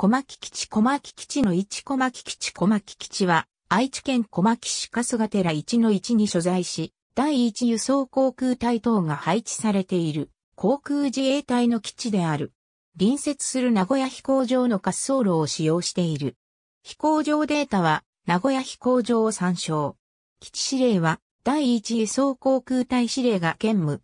小牧基地小牧基地の1小牧基地小牧基地は、愛知県小牧市春日寺1の1に所在し、第1輸送航空隊等が配置されている航空自衛隊の基地である。隣接する名古屋飛行場の滑走路を使用している。飛行場データは名古屋飛行場を参照。基地指令は第1輸送航空隊指令が兼務。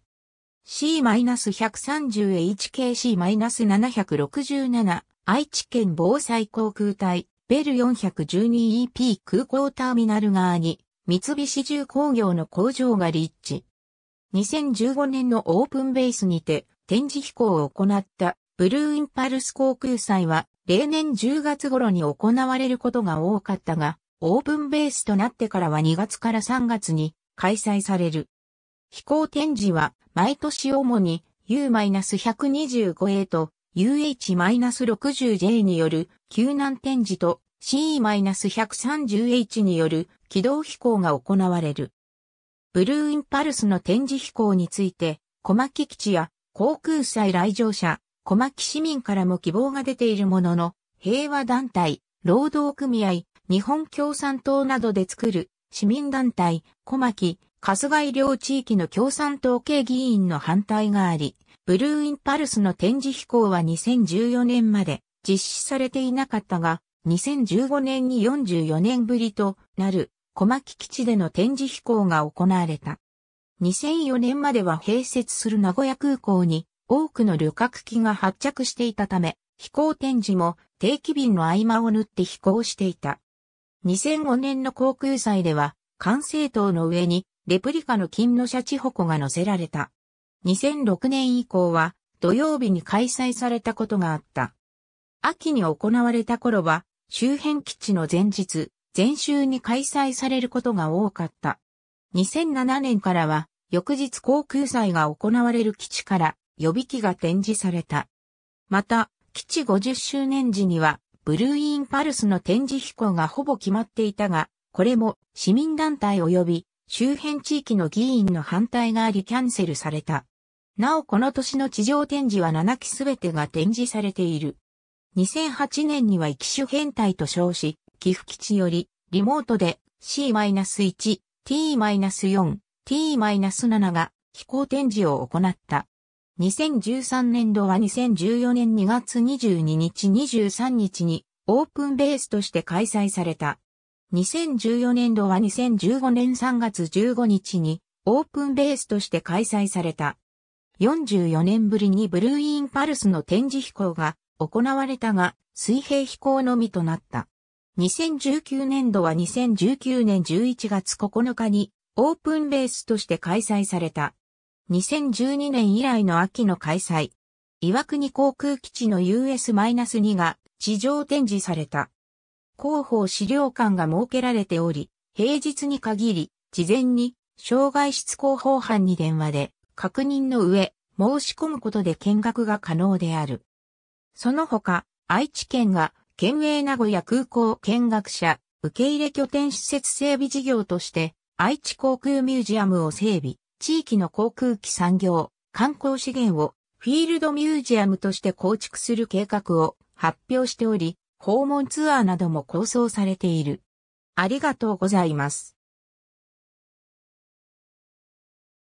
C-130H KC-767 愛知県防災航空隊、ベル 412EP 空港ターミナル側に、三菱重工業の工場が立地。2015年のオープンベースにて展示飛行を行ったブルーインパルス航空祭は例年10月頃に行われることが多かったが、オープンベースとなってからは2月から3月に開催される。飛行展示は毎年主に U-125A と UH-60J による救難展示と C-130H による軌道飛行が行われる。ブルーインパルスの展示飛行について、小牧基地や航空祭来場者、小牧市民からも希望が出ているものの、平和団体、労働組合、日本共産党などで作る市民団体、小牧、春日井両地域の共産党系議員の反対があり、ブルーインパルスの展示飛行は2014年まで実施されていなかったが、2015年に44年ぶりとなる小牧基地での展示飛行が行われた。2004年までは併設する名古屋空港に多くの旅客機が発着していたため、飛行展示も定期便の合間を縫って飛行していた。2005年の航空祭では、管制塔の上にレプリカの金のシャチホコが乗せられた。2006年以降は土曜日に開催されたことがあった。秋に行われた頃は周辺基地の前日、前週に開催されることが多かった。2007年からは翌日航空祭が行われる基地から予備機が展示された。また、基地50周年時にはブルーインパルスの展示飛行がほぼ決まっていたが、これも市民団体及び周辺地域の議員の反対がありキャンセルされた。なおこの年の地上展示は7機すべてが展示されている。2008年には機種変態と称し、寄付基地よりリモートで C-1、T-4、T-7 が飛行展示を行った。2013年度は2014年2月22日23日にオープンベースとして開催された。2014年度は2015年3月15日にオープンベースとして開催された。44年ぶりにブルーインパルスの展示飛行が行われたが、水平飛行のみとなった。2019年度は2019年11月9日にオープンレースとして開催された。2012年以来の秋の開催。岩国航空基地の US-2 が地上展示された。広報資料館が設けられており、平日に限り、事前に、障害室広報班に電話で確認の上、申し込むことで見学が可能である。その他、愛知県が、県営名古屋空港見学者、受け入れ拠点施設整備事業として、愛知航空ミュージアムを整備、地域の航空機産業、観光資源をフィールドミュージアムとして構築する計画を発表しており、訪問ツアーなども構想されている。ありがとうございます。